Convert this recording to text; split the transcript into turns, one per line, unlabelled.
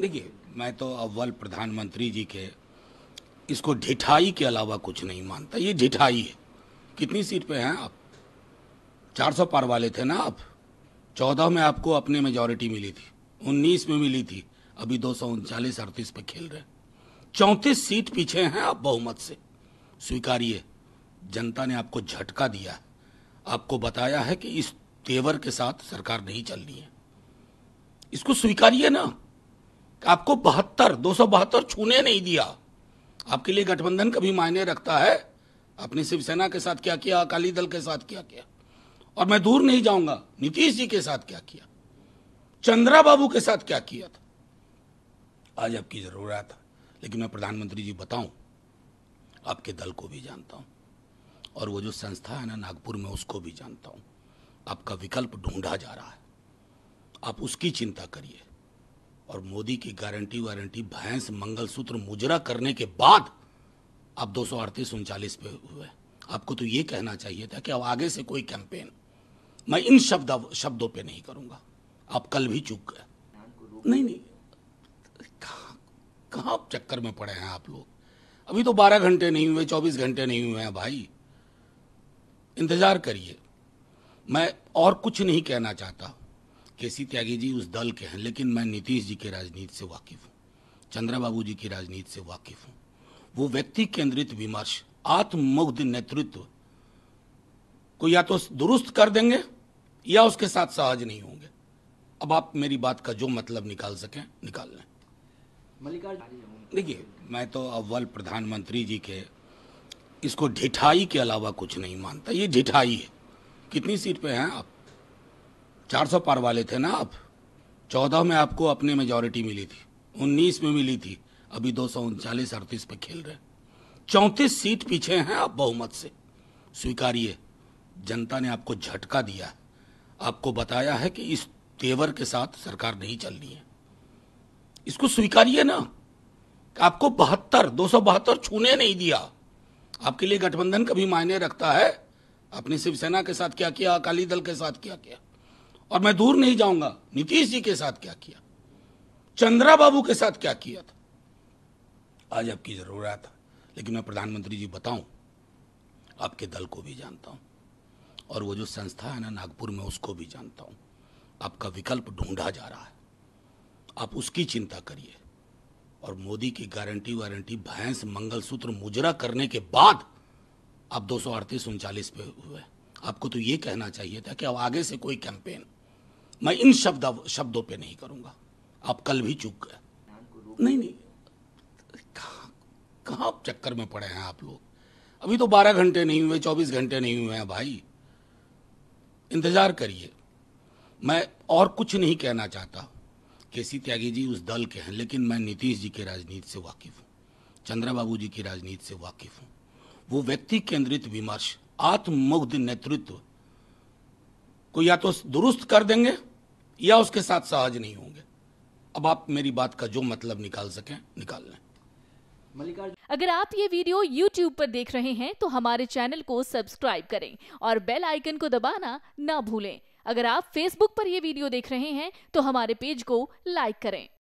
देखिए मैं तो अव्वल प्रधानमंत्री जी के इसको ढिठाई के अलावा कुछ नहीं मानता ये ढिठाई है कितनी सीट पे हैं आप 400 पार वाले थे ना आप 14 में आपको अपने मेजोरिटी मिली थी 19 में मिली थी अभी दो सौ उनचालीस अड़तीस पे खेल रहे चौंतीस सीट पीछे हैं आप बहुमत से स्वीकारिए जनता ने आपको झटका दिया है आपको बताया है कि इस तेवर के साथ सरकार नहीं चलनी है इसको स्वीकारिए ना आपको बहत्तर दो सौ बहत्तर छूने नहीं दिया आपके लिए गठबंधन कभी मायने रखता है आपने शिवसेना के साथ क्या किया अकाली दल के साथ क्या किया और मैं दूर नहीं जाऊंगा नीतीश जी के साथ क्या किया चंद्रा बाबू के साथ क्या किया था आज आपकी जरूरत है लेकिन मैं प्रधानमंत्री जी बताऊं आपके दल को भी जानता हूं और वो जो संस्था है ना नागपुर में उसको भी जानता हूं आपका विकल्प ढूंढा जा रहा है आप उसकी चिंता करिए और मोदी की गारंटी वारंटी भैंस मंगलसूत्र मुजरा करने के बाद आप दो सौ अड़तीस उनचालीस पे हुए आपको तो ये कहना चाहिए था कि अब आगे से कोई कैंपेन मैं इन शब्द शब्दों पे नहीं करूंगा आप कल भी चुक गए नहीं नहीं कहाँ कहा चक्कर में पड़े हैं आप लोग अभी तो बारह घंटे नहीं हुए चौबीस घंटे नहीं हुए हैं भाई इंतज़ार करिए मैं और कुछ नहीं कहना चाहता के सी त्यागी जी उस दल के हैं लेकिन मैं नीतीश जी के राजनीति से वाकिफ हूँ चंद्रा बाबू जी की राजनीति से वाकिफ हूँ वो व्यक्ति केंद्रित विमर्श आत्मुग्ध नेतृत्व को या तो दुरुस्त कर देंगे या उसके साथ सहज नहीं होंगे अब आप मेरी बात का जो मतलब निकाल सकें निकाल लें मल्लिकार्जुन देखिए मैं तो अव्वल प्रधानमंत्री जी के इसको ढिठाई के अलावा कुछ नहीं मानता ये ढिठाई है कितनी सीट पे हैं आप चार सौ पार वाले थे ना आप चौदह में आपको अपने मेजोरिटी मिली थी उन्नीस में मिली थी अभी दो सौ उनचालीस अड़तीस पे खेल रहे चौंतीस सीट पीछे हैं आप बहुमत से स्वीकारिए जनता ने आपको झटका दिया आपको बताया है कि इस तेवर के साथ सरकार नहीं चल रही है इसको स्वीकारिए ना आपको बहत्तर दो सौ बहत्तर छूने नहीं दिया आपके लिए गठबंधन का भी मायने रखता है आपने शिवसेना के साथ क्या किया अकाली दल के साथ क्या किया और मैं दूर नहीं जाऊंगा नीतीश जी के साथ क्या किया चंद्रा बाबू के साथ क्या किया था आज आपकी जरूरत है लेकिन मैं प्रधानमंत्री जी बताऊं आपके दल को भी जानता हूं और वो जो संस्था है ना नागपुर में उसको भी जानता हूं आपका विकल्प ढूंढा जा रहा है आप उसकी चिंता करिए और मोदी की गारंटी वारंटी भैंस मंगलसूत्र मुजरा करने के बाद आप दो सौ अड़तीस उनचालीस पे हुए आपको तो ये कहना चाहिए था कि अब आगे से कोई कैंपेन मैं इन शब्द शब्दों पे नहीं करूंगा आप कल भी चूक गए नहीं नहीं कहा, कहा चक्कर में पड़े हैं आप लोग अभी तो बारह घंटे नहीं हुए चौबीस घंटे नहीं हुए हैं भाई इंतजार करिए मैं और कुछ नहीं कहना चाहता के सी त्यागी जी उस दल के हैं लेकिन मैं नीतीश जी के राजनीति से वाकिफ हूँ चंद्रा बाबू जी की राजनीति से वाकिफ हूँ वो व्यक्ति केंद्रित विमर्श आत्मुग्ध नेतृत्व को या तो दुरुस्त कर देंगे या उसके साथ सहज नहीं होंगे अब आप मेरी बात का जो मतलब निकाल सकें निकाल लें अगर आप ये वीडियो YouTube पर देख रहे हैं तो हमारे चैनल को सब्सक्राइब करें और बेल आइकन को दबाना ना भूलें अगर आप Facebook पर यह वीडियो देख रहे हैं तो हमारे पेज को लाइक करें